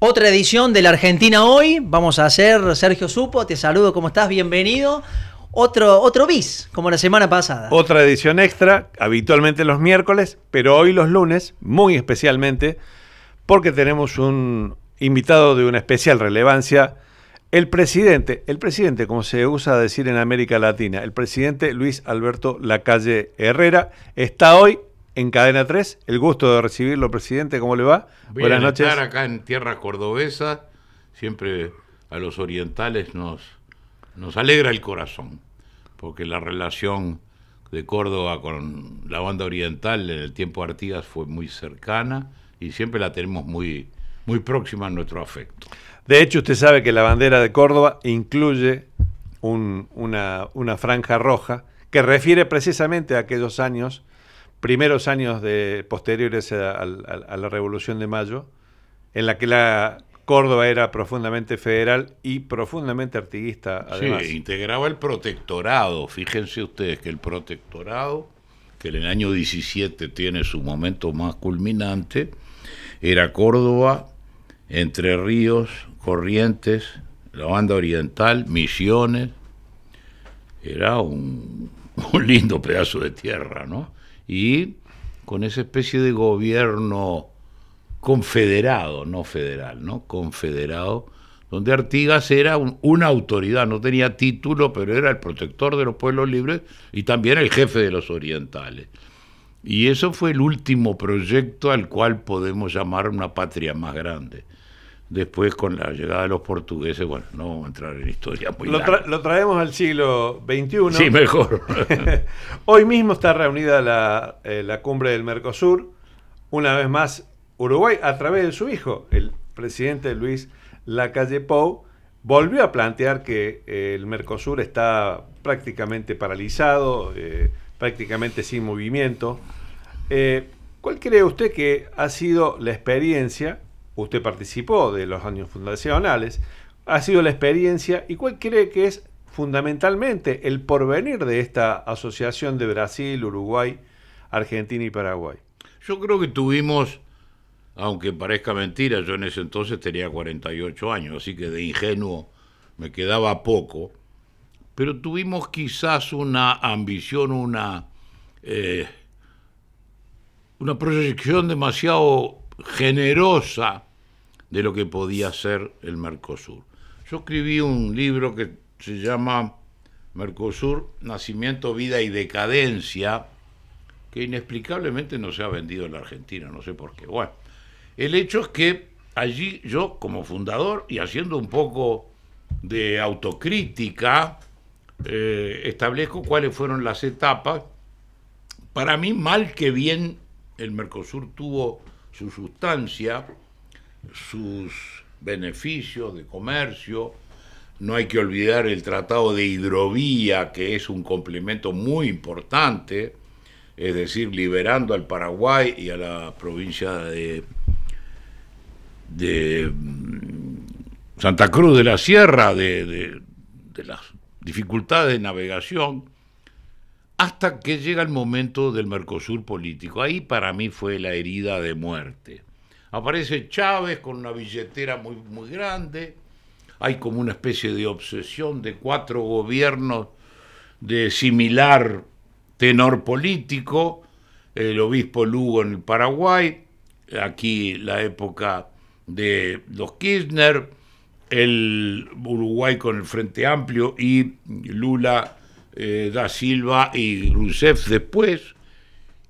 Otra edición de la Argentina hoy. Vamos a hacer, Sergio Supo, te saludo, ¿cómo estás? Bienvenido. Otro, otro bis, como la semana pasada. Otra edición extra, habitualmente los miércoles, pero hoy los lunes, muy especialmente, porque tenemos un invitado de una especial relevancia, el presidente, el presidente, como se usa decir en América Latina, el presidente Luis Alberto Lacalle Herrera, está hoy en Cadena 3. El gusto de recibirlo, presidente. ¿Cómo le va? Buenas noches. Estar acá en tierra cordobesa, siempre a los orientales nos, nos alegra el corazón, porque la relación de Córdoba con la banda oriental en el tiempo de Artigas fue muy cercana y siempre la tenemos muy, muy próxima a nuestro afecto. De hecho, usted sabe que la bandera de Córdoba incluye una, una franja roja que refiere precisamente a aquellos años primeros años de, posteriores a, la Revolución de Mayo, en la que la Córdoba era profundamente federal y profundamente artiguista. Además. Sí, integraba el protectorado. Fíjense ustedes que el protectorado, que en el año 17 tiene su momento más culminante, era Córdoba, Entre Ríos, Corrientes, la banda oriental, Misiones. Era un lindo pedazo de tierra, ¿no? y con esa especie de gobierno confederado, no federal, ¿no? Confederado, donde Artigas era una autoridad, no tenía título, pero era el protector de los pueblos libres y también el jefe de los orientales. Y eso fue el último proyecto al cual podemos llamar una patria más grande. Después, con la llegada de los portugueses, bueno, no vamos a entrar en historia muy lo, lo traemos al siglo XXI. Sí, mejor. Hoy mismo está reunida eh, la, cumbre del Mercosur. Una vez más, Uruguay, a través de su hijo, el presidente Luis Lacalle Pou, volvió a plantear que eh, el Mercosur está prácticamente paralizado, eh, prácticamente sin movimiento. ¿Cuál cree usted que ha sido la experiencia? usted participó de los años fundacionales, ha sido la experiencia y cuál cree que es fundamentalmente el porvenir de esta asociación de Brasil, Uruguay, Argentina y Paraguay. Yo creo que tuvimos, aunque parezca mentira, yo en ese entonces tenía 48 años, así que de ingenuo me quedaba poco, pero tuvimos quizás una ambición, una, eh, una proyección demasiado generosa de lo que podía ser el Mercosur. Yo escribí un libro que se llama Mercosur, Nacimiento, Vida y Decadencia, que inexplicablemente no se ha vendido en la Argentina, no sé por qué. Bueno, el hecho es que allí yo como fundador y haciendo un poco de autocrítica, eh, establezco cuáles fueron las etapas. Para mí, mal que bien, el Mercosur tuvo su sustancia, sus beneficios de comercio. No hay que olvidar el tratado de hidrovía, que es un complemento muy importante, es decir, liberando al Paraguay y a la provincia de, mm, Santa Cruz de la Sierra de las dificultades de navegación hasta que llega el momento del Mercosur político. Ahí para mí fue la herida de muerte. Aparece Chávez con una billetera muy, muy grande, hay como una especie de obsesión de cuatro gobiernos de similar tenor político, el obispo Lugo en el Paraguay, aquí la época de los Kirchner, el Uruguay con el Frente Amplio y Lula eh, da Silva y Rousseff después,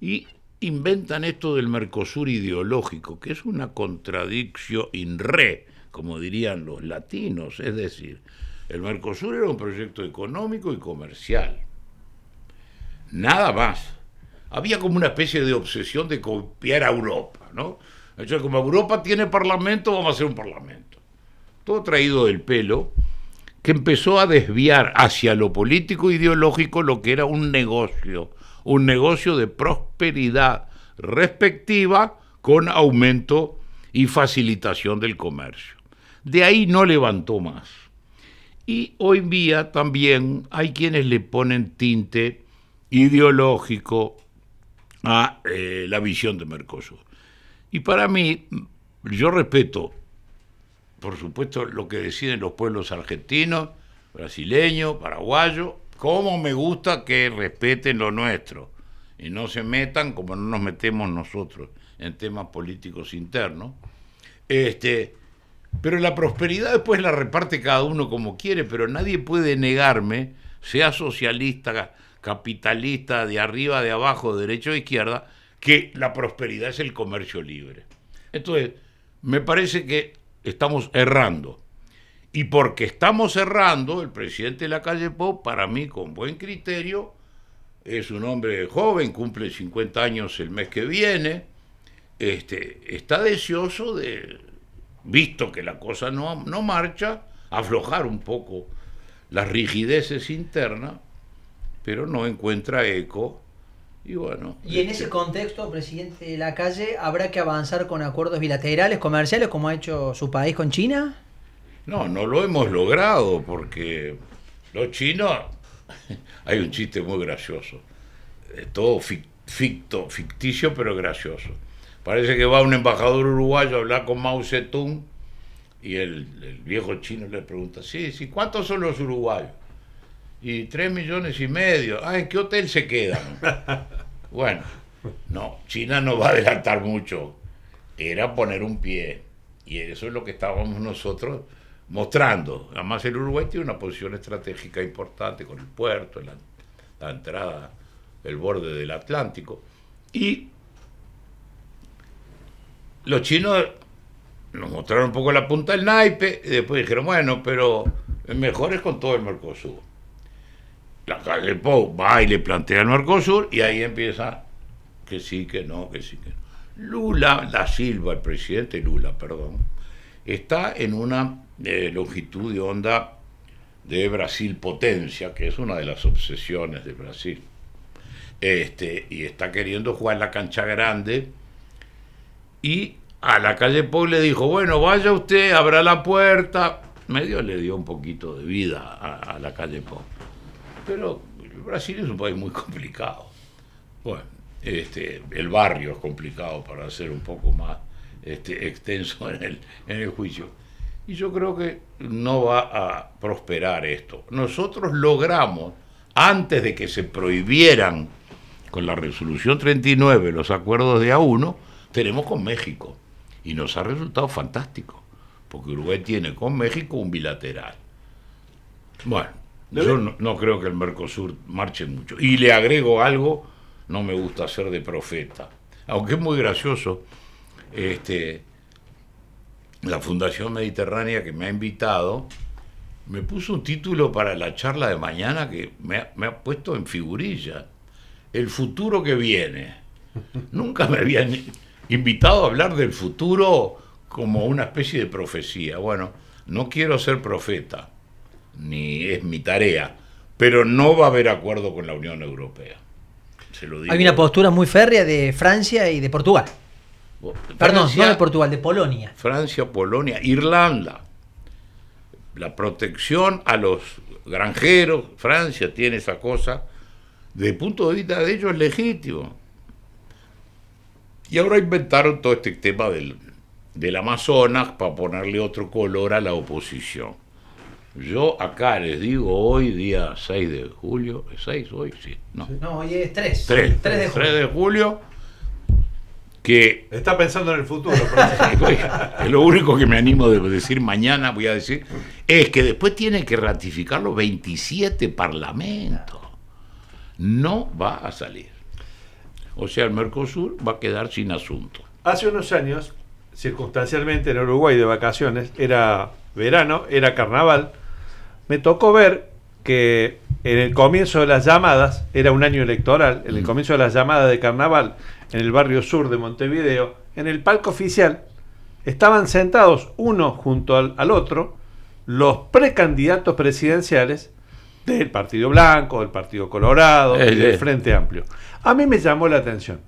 y inventan esto del Mercosur ideológico, que es una contradicción in re, como dirían los latinos, es decir, el Mercosur era un proyecto económico y comercial. Nada más. Había como una especie de obsesión de copiar a Europa, ¿no? como Europa tiene parlamento, vamos a hacer un parlamento. Todo traído del pelo, que empezó a desviar hacia lo político ideológico lo que era un negocio un negocio de prosperidad respectiva con aumento y facilitación del comercio. De ahí no levantó más. Y hoy en día también hay quienes le ponen tinte ideológico a eh, la visión de Mercosur. Y para mí, yo respeto, por supuesto, lo que deciden los pueblos argentinos, brasileños, paraguayos, ¿Cómo me gusta que respeten lo nuestro? Y no se metan como no nos metemos nosotros en temas políticos internos. Este, pero la prosperidad después la reparte cada uno como quiere, pero nadie puede negarme, sea socialista, capitalista, de arriba, de abajo, de derecha o izquierda, que la prosperidad es el comercio libre. Entonces, me parece que estamos errando. Y porque estamos cerrando, el presidente de la calle Pop, para mí, con buen criterio, es un hombre joven, cumple 50 años el mes que viene, este, está deseoso de, visto que la cosa no, no marcha, aflojar un poco las rigideces internas, pero no encuentra eco. Y bueno. Y en este ese contexto, presidente de la calle, ¿habrá que avanzar con acuerdos bilaterales, comerciales, como ha hecho su país con China? No, no lo hemos logrado porque los chinos, hay un chiste muy gracioso, eh, todo ficto, ficticio pero gracioso. Parece que va un embajador uruguayo a hablar con Mao Zedong y el, viejo chino le pregunta, sí, sí, ¿cuántos son los uruguayos? Y tres millones y medio. Ah, ¿en qué hotel se quedan? bueno, no, China no va a adelantar mucho. Era poner un pie. Y eso es lo que estábamos nosotros mostrando. Además el Uruguay tiene una posición estratégica importante con el puerto, la, entrada, el borde del Atlántico. Y los chinos nos mostraron un poco la punta del naipe y después dijeron, bueno, pero mejor es con todo el Mercosur. La calle Pou va y le plantea el Mercosur y ahí empieza que sí, que no, que sí, que no. Lula, la Silva, el presidente Lula, perdón, está en una de longitud de onda de Brasil Potencia, que es una de las obsesiones de Brasil. Este, y está queriendo jugar la cancha grande. Y a la calle Po le dijo, bueno, vaya usted, abra la puerta. Medio le dio un poquito de vida a, la calle Pop. Pero Brasil es un país muy complicado. Bueno, este, el barrio es complicado para ser un poco más este, extenso en el, en el juicio. Y yo creo que no va a prosperar esto. Nosotros logramos, antes de que se prohibieran con la resolución 39 los acuerdos de A1, tenemos con México. Y nos ha resultado fantástico, porque Uruguay tiene con México un bilateral. Bueno, yo no, creo que el Mercosur marche mucho. Y le agrego algo, no me gusta ser de profeta. Aunque es muy gracioso, este, la Fundación Mediterránea que me ha invitado, me puso un título para la charla de mañana que me ha, puesto en figurilla. El futuro que viene. Nunca me habían invitado a hablar del futuro como una especie de profecía. Bueno, no quiero ser profeta, ni es mi tarea, pero no va a haber acuerdo con la Unión Europea. Se lo digo. Hay una postura muy férrea de Francia y de Portugal. Francia, Perdón, no de Portugal, de Polonia. Francia, Polonia, Irlanda. La protección a los granjeros, Francia tiene esa cosa, de punto de vista de ellos es legítimo. Y ahora inventaron todo este tema del, Amazonas para ponerle otro color a la oposición. Yo acá les digo hoy, día 6 de julio, ¿es 6 hoy? Sí, no. no hoy es 3. 3, 3 de julio. 3 de julio que... Está pensando en el futuro. es lo único que me animo de decir mañana, voy a decir, es que después tiene que ratificar los 27 parlamentos. No va a salir. O sea, el Mercosur va a quedar sin asunto. Hace unos años, circunstancialmente en Uruguay de vacaciones, era verano, era carnaval, me tocó ver que en el comienzo de las llamadas, era un año electoral, en el mm. comienzo de las llamadas de carnaval, en el barrio sur de Montevideo, en el palco oficial, estaban sentados uno junto al, otro los precandidatos presidenciales del Partido Blanco, del Partido Colorado, y eh, del eh. Frente Amplio. A mí me llamó la atención.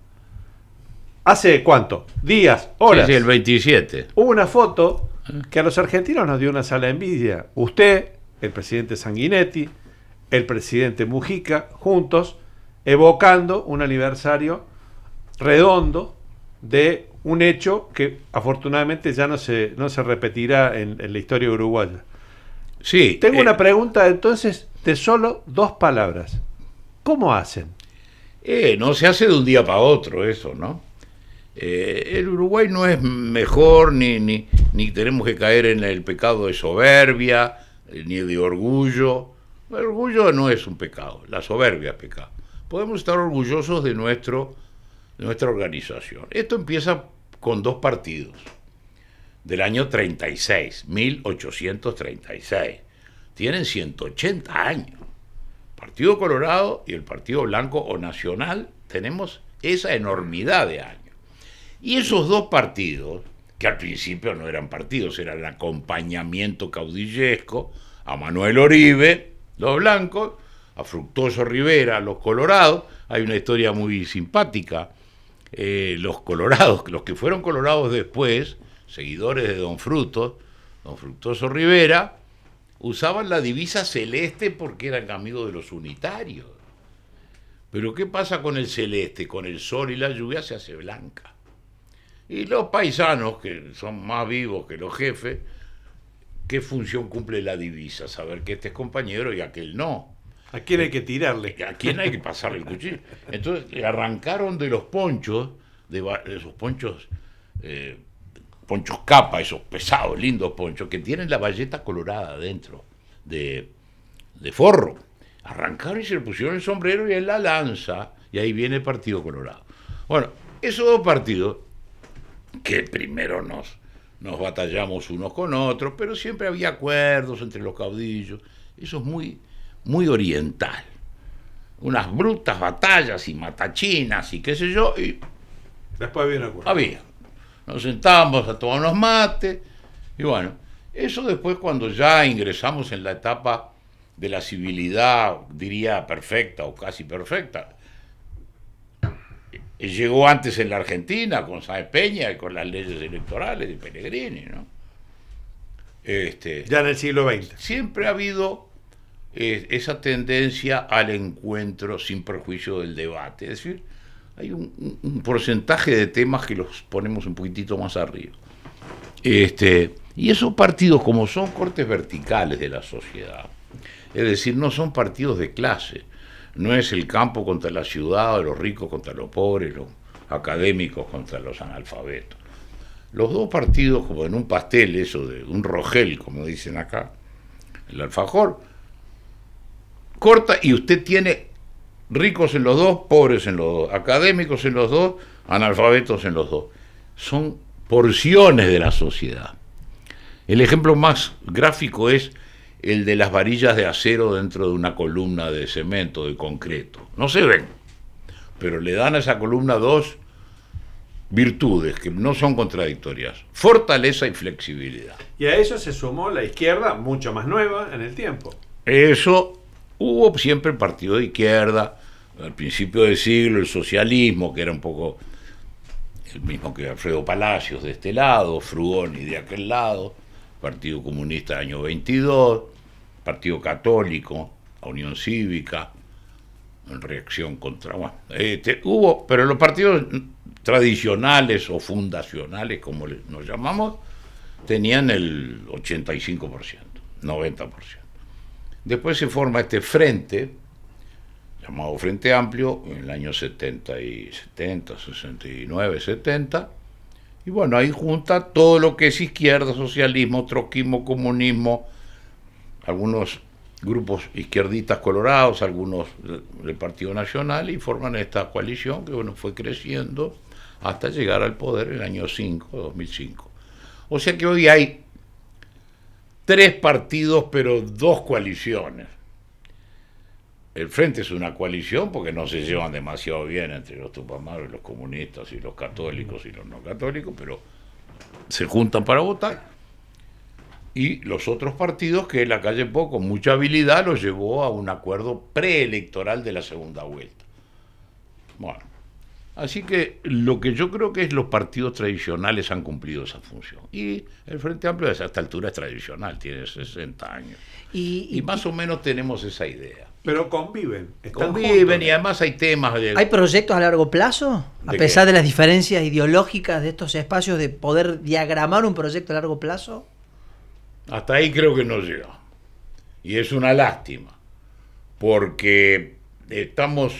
¿Hace cuánto? Días, horas. Sí, el 27. Hubo una foto ah. que a los argentinos nos dio una sala de envidia. Usted, el presidente Sanguinetti, el presidente Mujica, juntos, evocando un aniversario redondo de un hecho que afortunadamente ya no se, no se repetirá en, la historia uruguaya. Sí. Tengo eh, una pregunta entonces de solo dos palabras. ¿Cómo hacen? Eh, no se hace de un día para otro eso, ¿no? Eh, el Uruguay no es mejor ni, ni, ni tenemos que caer en el pecado de soberbia, ni de orgullo. El orgullo no es un pecado, la soberbia es pecado. Podemos estar orgullosos de nuestro nuestra organización. Esto empieza con dos partidos del año 36, 1836. Tienen 180 años. Partido Colorado y el Partido Blanco o Nacional tenemos esa enormidad de años. Y esos dos partidos, que al principio no eran partidos, eran acompañamiento caudillesco a Manuel Oribe, los blancos, a Fructuoso Rivera, los colorados. Hay una historia muy simpática eh, los colorados, los que fueron colorados después, seguidores de don Frutos, don frutoso Rivera, usaban la divisa celeste porque eran amigos de los unitarios. Pero ¿qué pasa con el celeste? Con el sol y la lluvia se hace blanca. Y los paisanos, que son más vivos que los jefes, ¿qué función cumple la divisa? Saber que este es compañero y aquel no. ¿A quién hay eh, que tirarle? Eh, ¿A quién hay que pasarle el cuchillo? Entonces le arrancaron de los ponchos, de, esos ponchos, eh, ponchos capa, esos pesados, lindos ponchos, que tienen la valleta colorada dentro, de, de forro. Arrancaron y se le pusieron el sombrero y la lanza, y ahí viene el Partido Colorado. Bueno, esos dos partidos, que primero nos, nos batallamos unos con otros, pero siempre había acuerdos entre los caudillos, eso es muy muy oriental. Unas brutas batallas y matachinas y qué sé yo. Y Después había una curva. Había. Nos sentábamos a tomar unos mates. Y bueno, eso después cuando ya ingresamos en la etapa de la civilidad, diría perfecta o casi perfecta. Eh, llegó antes en la Argentina con Sáenz Peña y con las leyes electorales de Pellegrini, ¿no? Este, ya en el siglo XX. Siempre ha habido esa tendencia al encuentro sin perjuicio del debate. Es decir, hay un, porcentaje de temas que los ponemos un poquitito más arriba. Este, y esos partidos, como son cortes verticales de la sociedad, es decir, no son partidos de clase, no es el campo contra la ciudad, los ricos contra los pobres, los académicos contra los analfabetos. Los dos partidos, como en un pastel, eso de un rogel, como dicen acá, el alfajor, corta y usted tiene ricos en los dos, pobres en los dos, académicos en los dos, analfabetos en los dos. Son porciones de la sociedad. El ejemplo más gráfico es el de las varillas de acero dentro de una columna de cemento, de concreto. No se ven, pero le dan a esa columna dos virtudes que no son contradictorias, fortaleza y flexibilidad. Y a eso se sumó la izquierda, mucho más nueva en el tiempo. Eso Hubo siempre el partido de izquierda, al principio del siglo el socialismo, que era un poco el mismo que Alfredo Palacios de este lado, Frugoni de aquel lado, Partido Comunista del año 22, Partido Católico, la Unión Cívica, en reacción contra... Bueno, este, hubo, pero los partidos tradicionales o fundacionales, como nos llamamos, tenían el 85%, 90%. Después se forma este frente, llamado Frente Amplio, en el año 70 y 70, 69, 70. Y bueno, ahí junta todo lo que es izquierda, socialismo, troquismo, comunismo, algunos grupos izquierdistas colorados, algunos del Partido Nacional, y forman esta coalición que bueno, fue creciendo hasta llegar al poder en el año 5, 2005. O sea que hoy hay tres partidos, pero dos coaliciones. El frente es una coalición porque no se llevan demasiado bien entre los tupamaros los comunistas y los católicos y los no católicos, pero se juntan para votar. Y los otros partidos que la calle Poco, con mucha habilidad, los llevó a un acuerdo preelectoral de la segunda vuelta. Bueno, Así que lo que yo creo que es los partidos tradicionales han cumplido esa función. Y el Frente Amplio a esta altura es tradicional, tiene 60 años. Y, más o menos tenemos esa idea. Pero conviven. Conviven y además hay temas... De... ¿Hay proyectos a largo plazo? A pesar de las diferencias ideológicas de estos espacios, de poder diagramar un proyecto a largo plazo. Hasta ahí creo que no llega. Y es una lástima, porque estamos...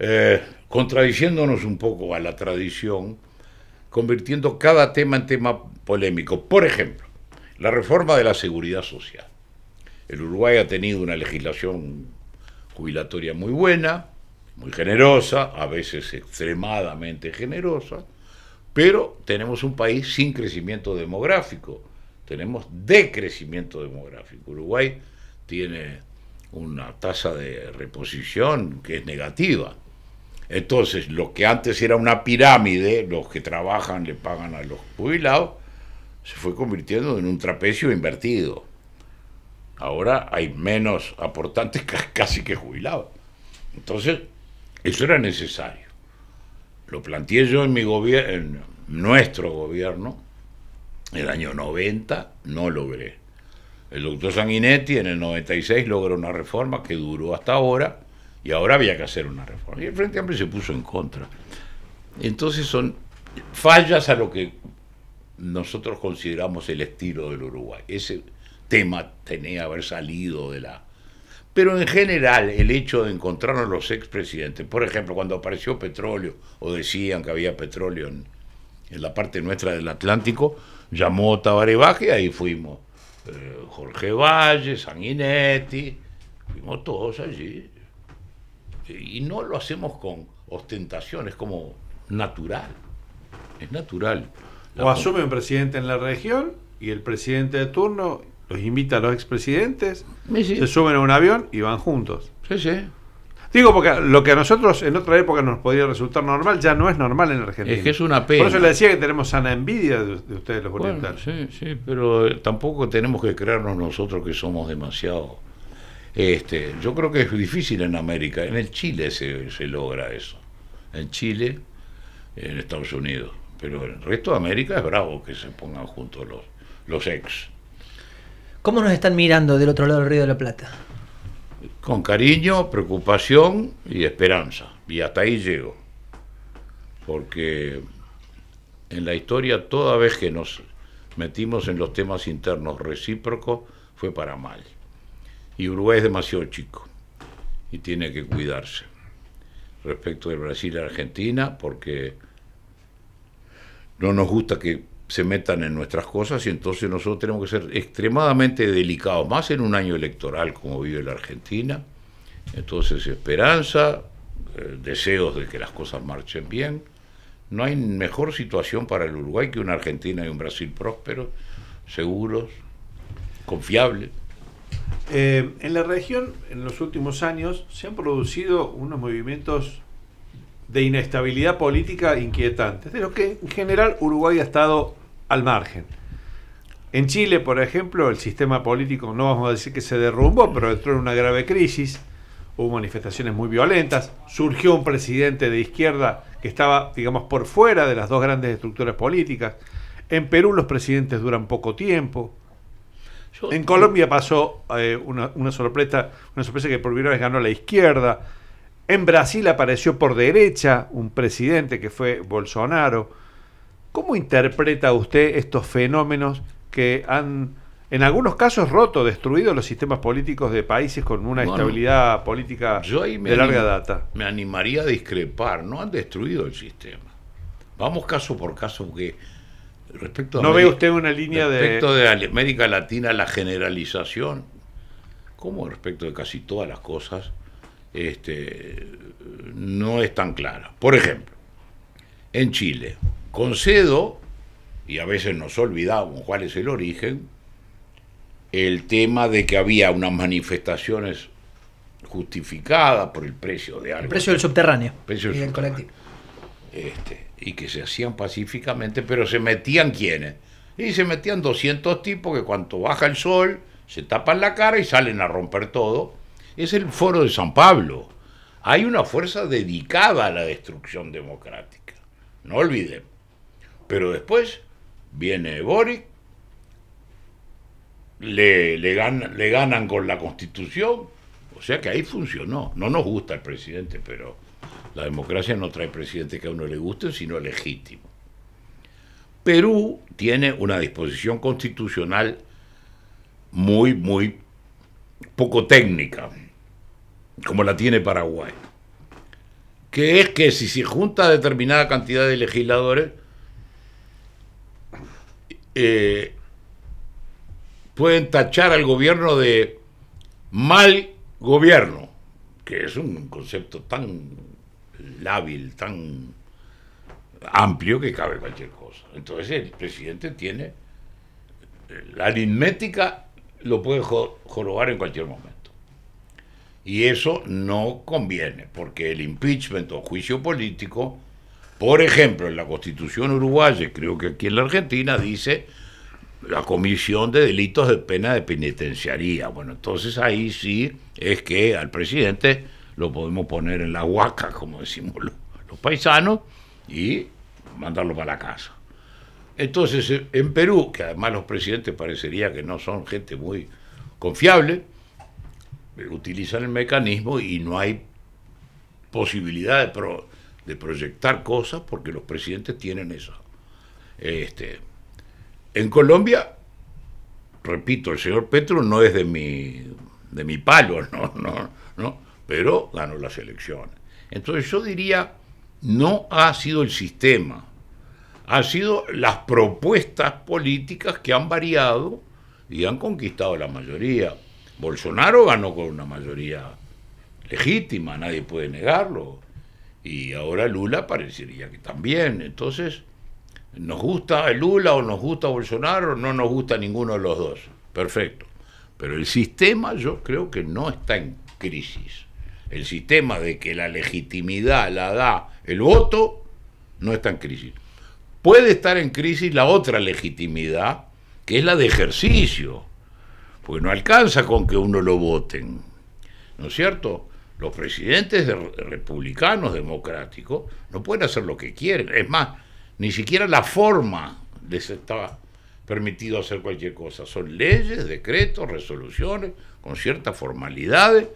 Eh, contradiciéndonos un poco a la tradición, convirtiendo cada tema en tema polémico. Por ejemplo, la reforma de la seguridad social. El Uruguay ha tenido una legislación jubilatoria muy buena, muy generosa, a veces extremadamente generosa, pero tenemos un país sin crecimiento demográfico, tenemos decrecimiento demográfico. Uruguay tiene una tasa de reposición que es negativa. Entonces, lo que antes era una pirámide, los que trabajan le pagan a los jubilados, se fue convirtiendo en un trapecio invertido. Ahora hay menos aportantes casi que jubilados. Entonces, eso era necesario. Lo planteé yo en mi gobierno, nuestro gobierno, el año 90, no logré. El doctor Sanguinetti en el 96 logró una reforma que duró hasta ahora y ahora había que hacer una reforma. Y el Frente Amplio se puso en contra. Entonces son fallas a lo que nosotros consideramos el estilo del Uruguay. Ese tema tenía que haber salido de la... Pero en general el hecho de encontrarnos los expresidentes, por ejemplo, cuando apareció petróleo, o decían que había petróleo en, la parte nuestra del Atlántico, llamó Tabaré Baje, ahí fuimos eh, Jorge Valle, Sanguinetti, fuimos todos allí y no lo hacemos con ostentación, es como natural, es natural. o asume un presidente en la región y el presidente de turno los invita a los expresidentes, se suben a un avión y van juntos. Sí, sí. Digo, porque lo que a nosotros en otra época nos podía resultar normal, ya no es normal en Argentina. Es que es una pena. Por eso le decía que tenemos sana envidia de, ustedes los sí, sí, pero tampoco tenemos que creernos nosotros que somos demasiado este, yo creo que es difícil en América, en el Chile se, logra eso, en Chile, en Estados Unidos, pero en el resto de América es bravo que se pongan juntos los, los ex. ¿Cómo nos están mirando del otro lado del Río de la Plata? Con cariño, preocupación y esperanza. Y hasta ahí llego. Porque en la historia toda vez que nos metimos en los temas internos recíprocos fue para mal. Y Uruguay es demasiado chico y tiene que cuidarse. Respecto de Brasil y Argentina, porque no nos gusta que se metan en nuestras cosas y entonces nosotros tenemos que ser extremadamente delicados, más en un año electoral como vive la Argentina. Entonces esperanza, eh, deseos de que las cosas marchen bien. No hay mejor situación para el Uruguay que una Argentina y un Brasil próspero, seguros, confiables. Eh, en la región, en los últimos años, se han producido unos movimientos de inestabilidad política inquietantes, de los que en general Uruguay ha estado al margen. En Chile, por ejemplo, el sistema político, no vamos a decir que se derrumbó, pero entró en una grave crisis, hubo manifestaciones muy violentas, surgió un presidente de izquierda que estaba, digamos, por fuera de las dos grandes estructuras políticas. En Perú los presidentes duran poco tiempo en Colombia pasó eh, una, sorpresa, una sorpresa que por primera vez ganó la izquierda. En Brasil apareció por derecha un presidente que fue Bolsonaro. ¿Cómo interpreta usted estos fenómenos que han, en algunos casos, roto, destruido los sistemas políticos de países con una estabilidad política de larga data? Me animaría a discrepar, no han destruido el sistema. Vamos caso por caso, porque Respecto ¿No ve usted una línea de... Respecto de América Latina, la generalización, como respecto de casi todas las cosas, este, no es tan clara. Por ejemplo, en Chile, concedo, y a veces nos olvidamos cuál es el origen, el tema de que había unas manifestaciones justificadas por el precio de El precio del subterráneo. Este, y que se hacían pacíficamente, pero se metían ¿quiénes? Y se metían 200 tipos que cuando baja el sol se tapan la cara y salen a romper todo. Es el foro de San Pablo. Hay una fuerza dedicada a la destrucción democrática. No olviden Pero después viene Boric, le, le, ganan, le ganan con la constitución. O sea que ahí funcionó. No nos gusta el presidente, pero la democracia no trae presidente que a uno le guste, sino legítimo. Perú tiene una disposición constitucional muy, muy poco técnica, como la tiene Paraguay, que es que si se junta determinada cantidad de legisladores, eh, pueden tachar al gobierno de mal gobierno, que es un concepto tan lábil, tan amplio que cabe cualquier cosa. Entonces el presidente tiene la aritmética lo puede jorobar en cualquier momento. Y eso no conviene, porque el impeachment o juicio político, por ejemplo, en la Constitución uruguaya, creo que aquí en la Argentina, dice la comisión de delitos de pena de penitenciaría. Bueno, entonces ahí sí es que al presidente lo podemos poner en la huaca, como decimos los, paisanos, y mandarlo para la casa. Entonces, en Perú, que además los presidentes parecería que no son gente muy confiable, eh, utilizan el mecanismo y no hay posibilidad de, proyectar cosas porque los presidentes tienen eso. Este, en Colombia, repito, el señor Petro no es de mi, de mi palo, no, no, no pero ganó las elecciones. Entonces yo diría, no ha sido el sistema, han sido las propuestas políticas que han variado y han conquistado la mayoría. Bolsonaro ganó con una mayoría legítima, nadie puede negarlo. Y ahora Lula parecería que también. Entonces, nos gusta Lula o nos gusta Bolsonaro, no nos gusta ninguno de los dos. Perfecto. Pero el sistema yo creo que no está en crisis el sistema de que la legitimidad la da el voto, no está en crisis. Puede estar en crisis la otra legitimidad, que es la de ejercicio, porque no alcanza con que uno lo voten, ¿no es cierto? Los presidentes de republicanos democráticos no pueden hacer lo que quieren, es más, ni siquiera la forma les está permitido hacer cualquier cosa, son leyes, decretos, resoluciones, con ciertas formalidades,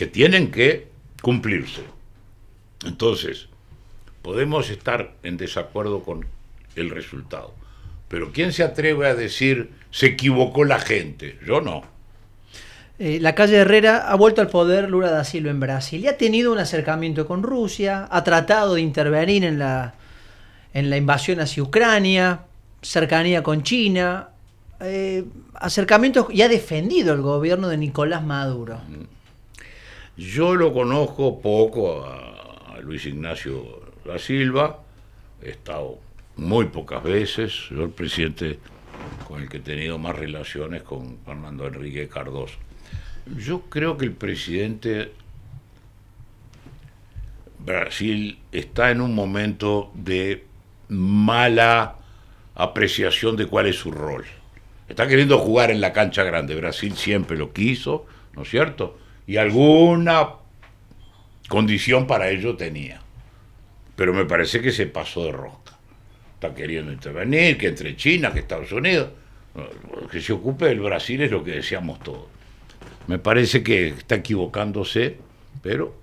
que tienen que cumplirse. Entonces, podemos estar en desacuerdo con el resultado, pero ¿quién se atreve a decir se equivocó la gente? Yo no. Eh, la calle Herrera ha vuelto al poder Lula da Silva en Brasil y ha tenido un acercamiento con Rusia, ha tratado de intervenir en la, en la invasión hacia Ucrania, cercanía con China, eh, acercamientos y ha defendido el gobierno de Nicolás Maduro. Mm. Yo lo conozco poco a, Luis Ignacio da Silva, he estado muy pocas veces, yo el presidente con el que he tenido más relaciones con Fernando Enrique Cardoso. Yo creo que el presidente Brasil está en un momento de mala apreciación de cuál es su rol. Está queriendo jugar en la cancha grande. Brasil siempre lo quiso, ¿no es cierto? y alguna condición para ello tenía. Pero me parece que se pasó de rosca. Está queriendo intervenir, que entre China, que Estados Unidos, que se ocupe del Brasil es lo que deseamos todos. Me parece que está equivocándose, pero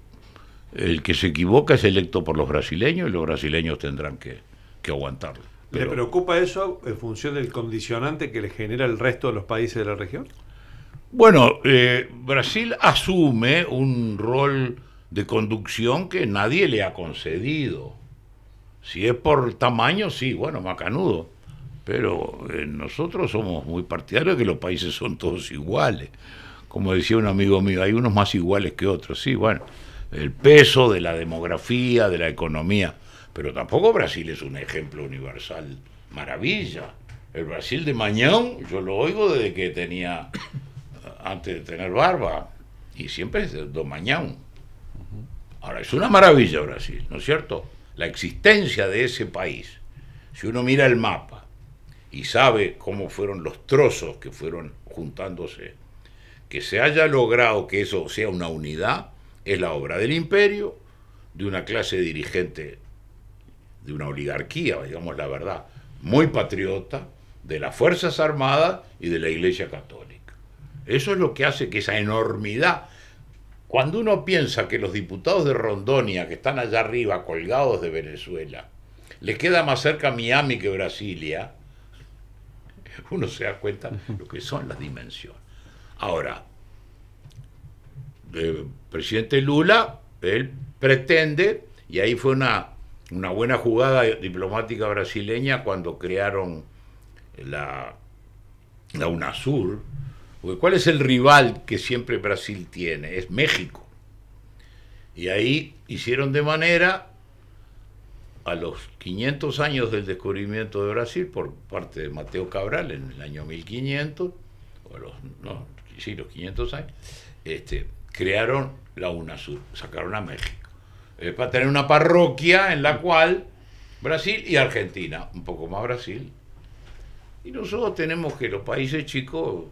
el que se equivoca es electo por los brasileños y los brasileños tendrán que, aguantarlo. ¿Le preocupa eso en función del condicionante que le genera el resto de los países de la región? Bueno, eh, Brasil asume un rol de conducción que nadie le ha concedido. Si es por tamaño, sí, bueno, macanudo. Pero eh, nosotros somos muy partidarios de que los países son todos iguales. Como decía un amigo mío, hay unos más iguales que otros. Sí, bueno, el peso de la demografía, de la economía. Pero tampoco Brasil es un ejemplo universal. Maravilla. El Brasil de Mañón, yo lo oigo desde que tenía antes de tener barba, y siempre es Domañán. Ahora, es una maravilla Brasil, ¿no es cierto? La existencia de ese país. Si uno mira el mapa y sabe cómo fueron los trozos que fueron juntándose, que se haya logrado que eso sea una unidad, es la obra del imperio, de una clase dirigente, de una oligarquía, digamos la verdad, muy patriota, de las Fuerzas Armadas y de la Iglesia Católica. Eso es lo que hace que esa enormidad, cuando uno piensa que los diputados de Rondonia, que están allá arriba colgados de Venezuela, le queda más cerca Miami que Brasilia, uno se da cuenta lo que son las dimensiones. Ahora, el eh, presidente Lula, él pretende, y ahí fue una, buena jugada diplomática brasileña cuando crearon la, la UNASUR, porque ¿cuál es el rival que siempre Brasil tiene? Es México. Y ahí hicieron de manera, a los 500 años del descubrimiento de Brasil por parte de Mateo Cabral en el año 1500, o los, no, sí, los 500 años, este, crearon la UNASUR, sacaron a México. para tener una parroquia en la cual Brasil y Argentina, un poco más Brasil. Y nosotros tenemos que los países chicos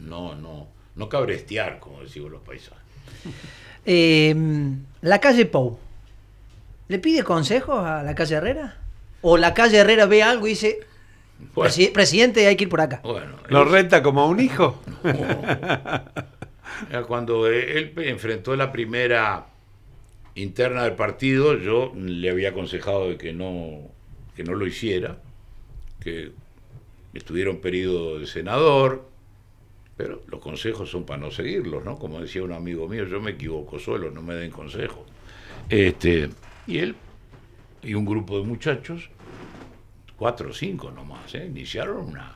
no, no, no cabrestear, como decimos los paisanos. Eh, la calle Pou, ¿le pide consejos a la calle Herrera? ¿O la calle Herrera ve algo y dice, presidente, hay que ir por acá? Bueno, ¿Lo renta como a un hijo? Cuando él enfrentó la primera interna del partido, yo le había aconsejado de que no, que no lo hiciera, que estuviera un periodo de senador, pero los consejos son para no seguirlos, ¿no? Como decía un amigo mío, yo me equivoco solo, no me den consejos. Este, y él y un grupo de muchachos, cuatro o cinco nomás, ¿eh? iniciaron una,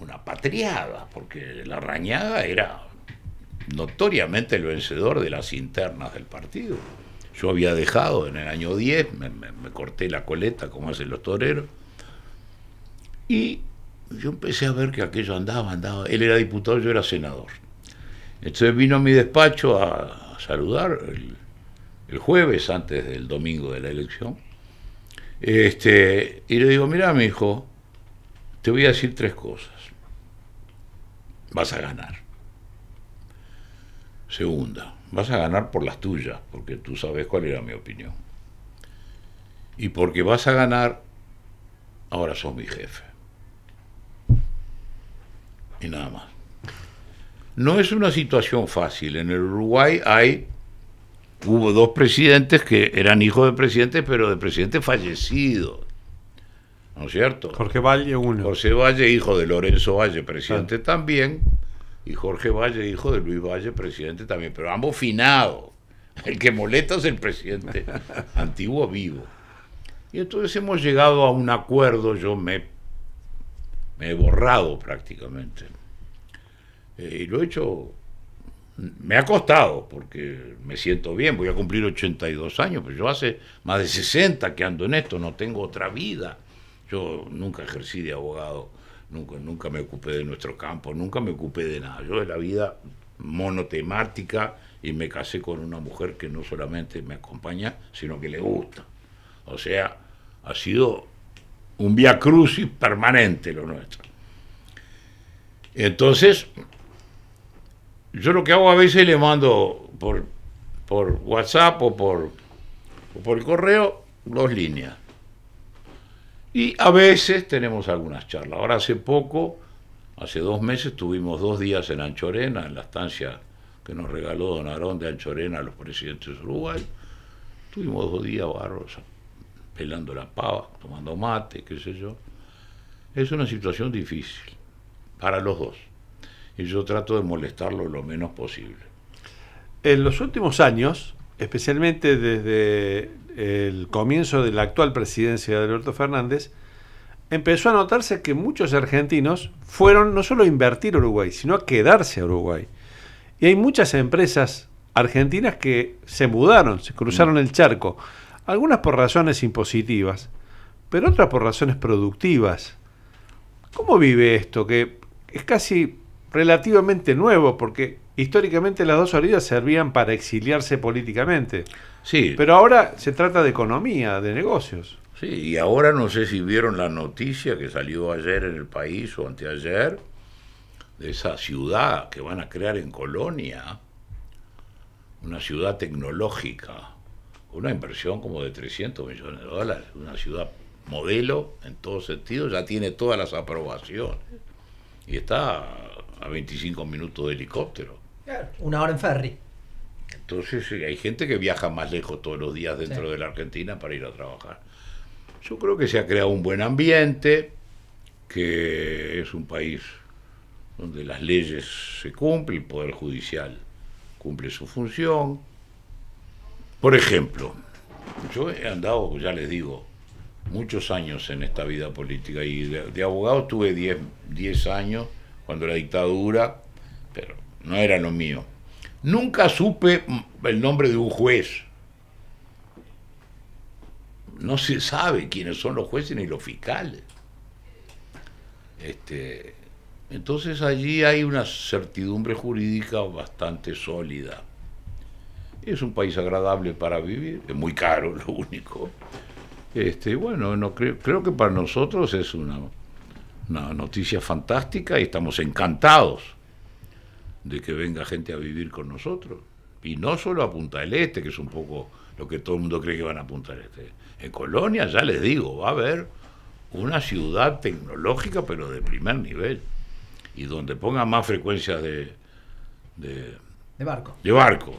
una patriada, porque la rañada era notoriamente el vencedor de las internas del partido. Yo había dejado en el año 10, me corté la coleta como hacen los toreros, y yo empecé a ver que aquello andaba, andaba. Él era diputado, yo era senador. Entonces vino a mi despacho a, saludar el, jueves antes del domingo de la elección. Este, y le digo, mira, mi hijo, te voy a decir tres cosas. Vas a ganar. Segunda, vas a ganar por las tuyas, porque tú sabes cuál era mi opinión. Y porque vas a ganar, ahora sos mi jefe y nada más. No es una situación fácil. En el Uruguay hay hubo dos presidentes que eran hijos de presidentes, pero de presidentes fallecidos. ¿No es cierto? Jorge Valle, uno. Jorge Valle, hijo de Lorenzo Valle, presidente ah. también. Y Jorge Valle, hijo de Luis Valle, presidente también. Pero ambos finados. El que molesta es el presidente antiguo vivo. Y entonces hemos llegado a un acuerdo, yo me me he borrado prácticamente. Eh, y lo he hecho, me ha costado, porque me siento bien, voy a cumplir 82 años, pero pues yo hace más de 60 que ando en esto, no tengo otra vida. Yo nunca ejercí de abogado, nunca, nunca me ocupé de nuestro campo, nunca me ocupé de nada. Yo de la vida monotemática y me casé con una mujer que no solamente me acompaña, sino que le gusta. O sea, ha sido un via crucis permanente lo nuestro. Entonces, yo lo que hago a veces le mando por, por WhatsApp o por, correo dos líneas. Y a veces tenemos algunas charlas. Ahora hace poco, hace dos meses, tuvimos dos días en Anchorena, en la estancia que nos regaló Don Arón de Anchorena a los presidentes de Uruguay. Tuvimos dos días bárbaros helando la pava, tomando mate, qué sé yo. Es una situación difícil para los dos. Y yo trato de molestarlo lo menos posible. En los últimos años, especialmente desde el comienzo de la actual presidencia de Alberto Fernández, empezó a notarse que muchos argentinos fueron no solo a invertir a Uruguay, sino a quedarse a Uruguay. Y hay muchas empresas argentinas que se mudaron, se cruzaron mm. el charco algunas por razones impositivas, pero otras por razones productivas. ¿Cómo vive esto? Que es casi relativamente nuevo, porque históricamente las dos orillas servían para exiliarse políticamente. Sí. Pero ahora se trata de economía, de negocios. Sí, y ahora no sé si vieron la noticia que salió ayer en el país o anteayer de esa ciudad que van a crear en Colonia, una ciudad tecnológica una inversión como de 300 millones de dólares, una ciudad modelo en todo sentido, ya tiene todas las aprobaciones y está a 25 minutos de helicóptero. Una hora en ferry. Entonces hay gente que viaja más lejos todos los días dentro de la Argentina para ir a trabajar. Yo creo que se ha creado un buen ambiente, que es un país donde las leyes se cumplen, el Poder Judicial cumple su función, por ejemplo, yo he andado, ya les digo, muchos años en esta vida política y de, abogado tuve 10 años cuando la dictadura, pero no era lo mío. Nunca supe el nombre de un juez. No se sabe quiénes son los jueces ni los fiscales. Este, entonces allí hay una certidumbre jurídica bastante sólida. Es un país agradable para vivir, es muy caro lo único. Este, bueno, no creo, creo que para nosotros es una, una noticia fantástica y estamos encantados de que venga gente a vivir con nosotros. Y no solo a Punta del Este, que es un poco lo que todo el mundo cree que van a Punta del Este. En Colonia, ya les digo, va a haber una ciudad tecnológica, pero de primer nivel. Y donde ponga más frecuencias de, de, de barco. De barco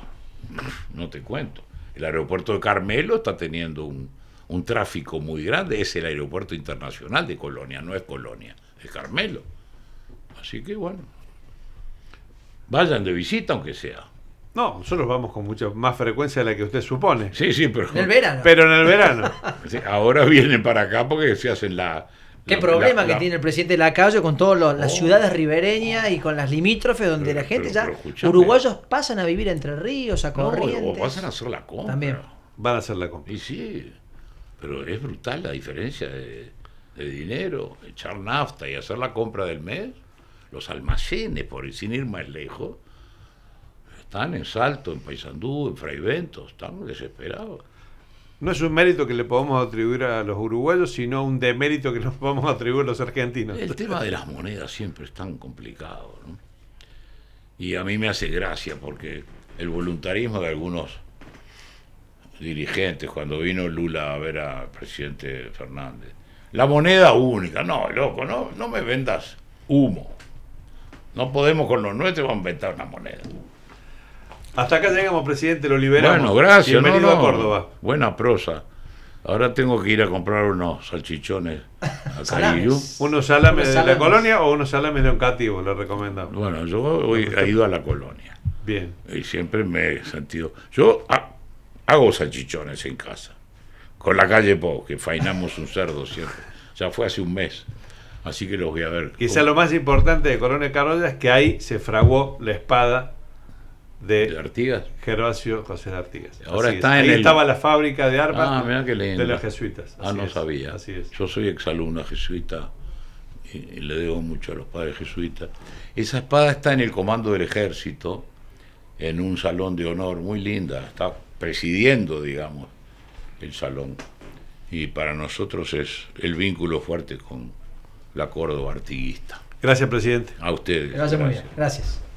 no te cuento. El aeropuerto de Carmelo está teniendo un, tráfico muy grande, es el aeropuerto internacional de Colonia, no es Colonia, es Carmelo. Así que bueno, vayan de visita aunque sea. No, nosotros vamos con mucha más frecuencia de la que usted supone. Sí, sí, pero. En el verano. Pero en el verano. ahora vienen para acá porque se hacen la, Qué problema que tiene el presidente la calle con todas las oh. ciudades ribereñas y con las limítrofes donde la gente ya uruguayos pasan a vivir entre ríos, a corrientes. No, pasan a hacer la compra. También. Van a hacer la compra. Y sí, pero es brutal la diferencia de, dinero, echar nafta y hacer la compra del mes. Los almacenes, por ir, sin ir más lejos, están en Salto, en Paysandú, en bento están desesperados no es un mérito que le podemos atribuir a los uruguayos, sino un demérito que nos podemos atribuir a los argentinos. El tema de las monedas siempre es tan complicado. ¿no? Y a mí me hace gracia porque el voluntarismo de algunos dirigentes, cuando vino Lula a ver al presidente Fernández, la moneda única, no, loco, no, no me vendas humo. No podemos con los nuestros inventar una moneda. Hasta acá llegamos, presidente, lo liberamos. Bueno, gracias. Bienvenido no, no. a Córdoba. Buena prosa. Ahora tengo que ir a comprar unos salchichones a Caillou. ¿Unos salames de la colonia o unos salames de un cativo? le recomendamos. Bueno, yo he ido a la colonia. Bien. Y siempre me he sentido. Yo hago salchichones en casa. Con la calle Po, que fainamos un cerdo siempre. Ya fue hace un mes. Así que los voy a ver. Quizá lo más importante de Colonia Carolla es que ahí se fraguó la espada de, Artigas. Gervasio José de Artigas. Ahora está en Ahí estaba la fábrica de armas ah, de los jesuitas. ah, no sabía. Yo soy exalumno jesuita y, le debo mucho a los padres jesuitas. Esa espada está en el comando del ejército, en un salón de honor muy linda. Está presidiendo, digamos, el salón. Y para nosotros es el vínculo fuerte con la Córdoba artiguista. Gracias, presidente. A ustedes. muy Gracias.